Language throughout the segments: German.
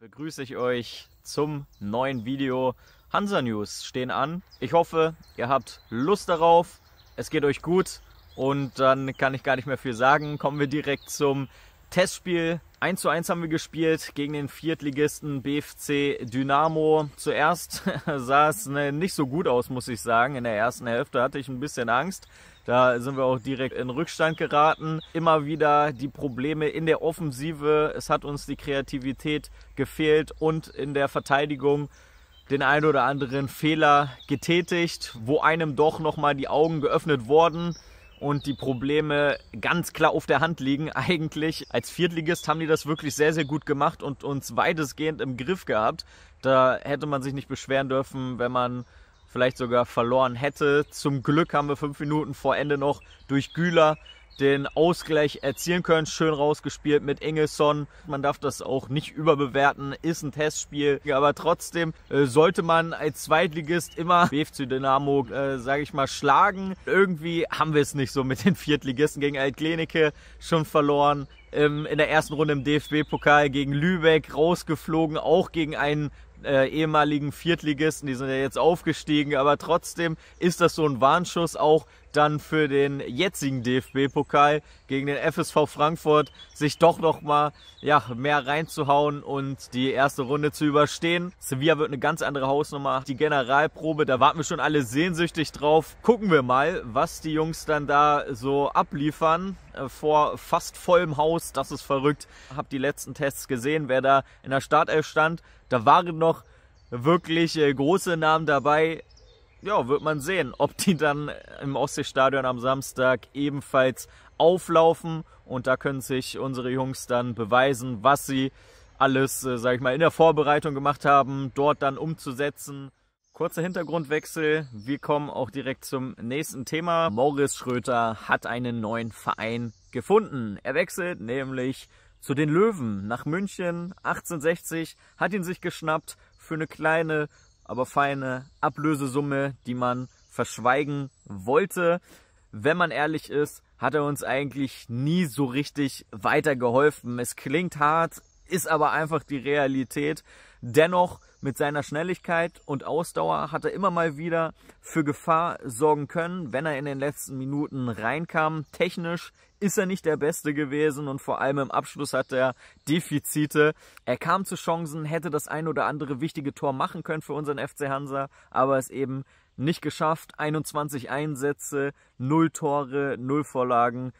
begrüße ich euch zum neuen Video. Hansa News stehen an. Ich hoffe, ihr habt Lust darauf. Es geht euch gut und dann kann ich gar nicht mehr viel sagen. Kommen wir direkt zum Testspiel 1 zu 1 haben wir gespielt gegen den Viertligisten BFC Dynamo. Zuerst sah es ne, nicht so gut aus, muss ich sagen. In der ersten Hälfte hatte ich ein bisschen Angst. Da sind wir auch direkt in Rückstand geraten. Immer wieder die Probleme in der Offensive. Es hat uns die Kreativität gefehlt und in der Verteidigung den ein oder anderen Fehler getätigt, wo einem doch nochmal die Augen geöffnet wurden und die Probleme ganz klar auf der Hand liegen. Eigentlich als Viertligist haben die das wirklich sehr, sehr gut gemacht und uns weitestgehend im Griff gehabt. Da hätte man sich nicht beschweren dürfen, wenn man vielleicht sogar verloren hätte. Zum Glück haben wir fünf Minuten vor Ende noch durch Güler den Ausgleich erzielen können. Schön rausgespielt mit Engelsson. Man darf das auch nicht überbewerten, ist ein Testspiel. Aber trotzdem äh, sollte man als Zweitligist immer BFC Dynamo, äh, sage ich mal, schlagen. Irgendwie haben wir es nicht so mit den Viertligisten gegen Altklinike schon verloren. Ähm, in der ersten Runde im DFB-Pokal gegen Lübeck rausgeflogen, auch gegen einen äh, ehemaligen Viertligisten, die sind ja jetzt aufgestiegen, aber trotzdem ist das so ein Warnschuss auch dann für den jetzigen DFB-Pokal gegen den FSV Frankfurt sich doch noch mal ja, mehr reinzuhauen und die erste Runde zu überstehen. Sevilla wird eine ganz andere Hausnummer. Die Generalprobe, da warten wir schon alle sehnsüchtig drauf. Gucken wir mal, was die Jungs dann da so abliefern äh, vor fast vollem Haus. Das ist verrückt. Ich habe die letzten Tests gesehen, wer da in der Startelf stand. Da waren noch wirklich äh, große Namen dabei ja, wird man sehen, ob die dann im Ostseestadion am Samstag ebenfalls auflaufen und da können sich unsere Jungs dann beweisen, was sie alles, äh, sag ich mal, in der Vorbereitung gemacht haben, dort dann umzusetzen. Kurzer Hintergrundwechsel. Wir kommen auch direkt zum nächsten Thema. Morris Schröter hat einen neuen Verein gefunden. Er wechselt nämlich zu den Löwen nach München 1860, hat ihn sich geschnappt für eine kleine aber feine Ablösesumme, die man verschweigen wollte. Wenn man ehrlich ist, hat er uns eigentlich nie so richtig weitergeholfen. Es klingt hart, ist aber einfach die Realität. Dennoch mit seiner Schnelligkeit und Ausdauer hat er immer mal wieder für Gefahr sorgen können, wenn er in den letzten Minuten reinkam. Technisch ist er nicht der Beste gewesen und vor allem im Abschluss hat er Defizite. Er kam zu Chancen, hätte das ein oder andere wichtige Tor machen können für unseren FC Hansa, aber es eben nicht geschafft. 21 Einsätze, 0 Tore, 0 Vorlagen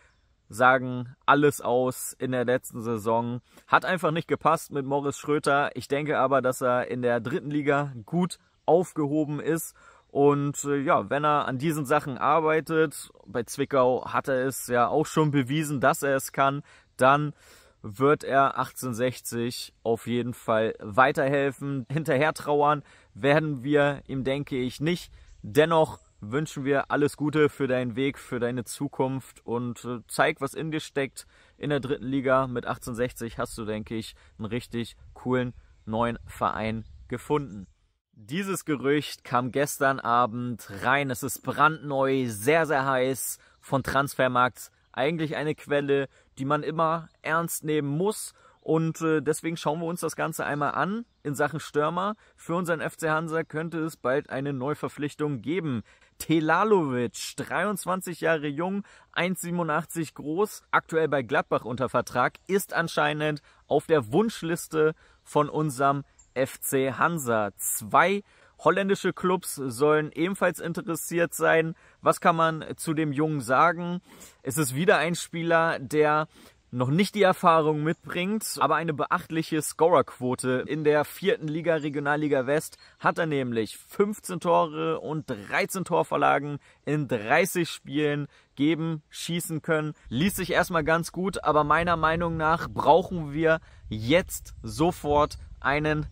sagen alles aus in der letzten Saison. Hat einfach nicht gepasst mit Morris Schröter. Ich denke aber, dass er in der dritten Liga gut aufgehoben ist. Und äh, ja, wenn er an diesen Sachen arbeitet, bei Zwickau hat er es ja auch schon bewiesen, dass er es kann, dann wird er 1860 auf jeden Fall weiterhelfen. Hinterher trauern werden wir ihm, denke ich, nicht. Dennoch wünschen wir alles Gute für deinen Weg, für deine Zukunft und äh, zeig, was in dir steckt. In der dritten Liga mit 1860 hast du, denke ich, einen richtig coolen neuen Verein gefunden. Dieses Gerücht kam gestern Abend rein. Es ist brandneu, sehr, sehr heiß von Transfermarkt. Eigentlich eine Quelle, die man immer ernst nehmen muss und äh, deswegen schauen wir uns das Ganze einmal an in Sachen Stürmer. Für unseren FC Hansa könnte es bald eine Neuverpflichtung geben. Telalovic, 23 Jahre jung, 1,87 groß, aktuell bei Gladbach unter Vertrag, ist anscheinend auf der Wunschliste von unserem FC Hansa. Zwei holländische Clubs sollen ebenfalls interessiert sein. Was kann man zu dem Jungen sagen? Es ist wieder ein Spieler, der noch nicht die Erfahrung mitbringt, aber eine beachtliche Scorerquote in der vierten Liga Regionalliga West hat er nämlich 15 Tore und 13 Torverlagen in 30 Spielen geben, schießen können. Liest sich erstmal ganz gut, aber meiner Meinung nach brauchen wir jetzt sofort einen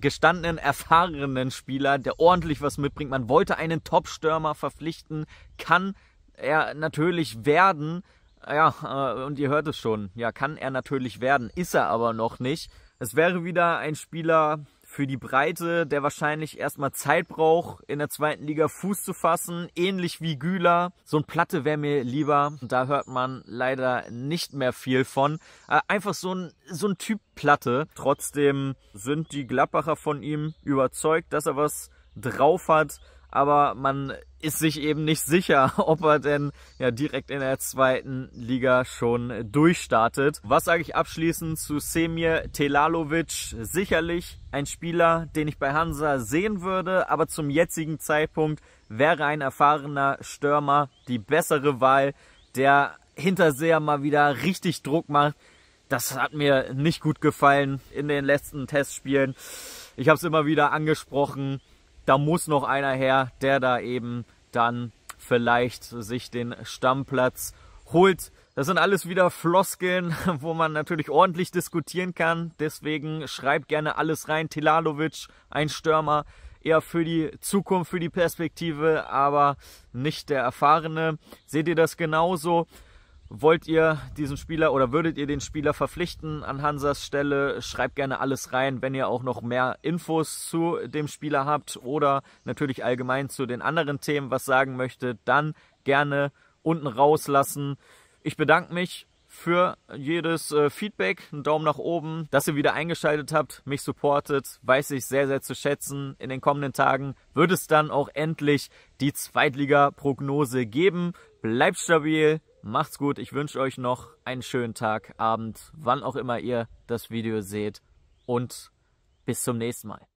gestandenen, erfahrenen Spieler, der ordentlich was mitbringt. Man wollte einen Top-Stürmer verpflichten, kann er natürlich werden, Ah ja, äh, und ihr hört es schon. Ja, kann er natürlich werden, ist er aber noch nicht. Es wäre wieder ein Spieler für die Breite, der wahrscheinlich erstmal Zeit braucht, in der zweiten Liga Fuß zu fassen, ähnlich wie Güler. So ein Platte wäre mir lieber. Da hört man leider nicht mehr viel von. Äh, einfach so ein, so ein Typ Platte. Trotzdem sind die Gladbacher von ihm überzeugt, dass er was drauf hat aber man ist sich eben nicht sicher, ob er denn ja direkt in der zweiten Liga schon durchstartet. Was sage ich abschließend zu Semir Telalovic? Sicherlich ein Spieler, den ich bei Hansa sehen würde, aber zum jetzigen Zeitpunkt wäre ein erfahrener Stürmer die bessere Wahl, der Hinterseher mal wieder richtig Druck macht. Das hat mir nicht gut gefallen in den letzten Testspielen. Ich habe es immer wieder angesprochen da muss noch einer her, der da eben dann vielleicht sich den Stammplatz holt. Das sind alles wieder Floskeln, wo man natürlich ordentlich diskutieren kann. Deswegen schreibt gerne alles rein. Telalovic, ein Stürmer, eher für die Zukunft, für die Perspektive, aber nicht der Erfahrene. Seht ihr das genauso? Wollt ihr diesen Spieler oder würdet ihr den Spieler verpflichten an Hansas Stelle? Schreibt gerne alles rein, wenn ihr auch noch mehr Infos zu dem Spieler habt oder natürlich allgemein zu den anderen Themen was sagen möchtet, dann gerne unten rauslassen. Ich bedanke mich für jedes äh, Feedback, einen Daumen nach oben, dass ihr wieder eingeschaltet habt, mich supportet, weiß ich sehr, sehr zu schätzen. In den kommenden Tagen wird es dann auch endlich die Zweitliga-Prognose geben. Bleibt stabil, Macht's gut, ich wünsche euch noch einen schönen Tag, Abend, wann auch immer ihr das Video seht und bis zum nächsten Mal.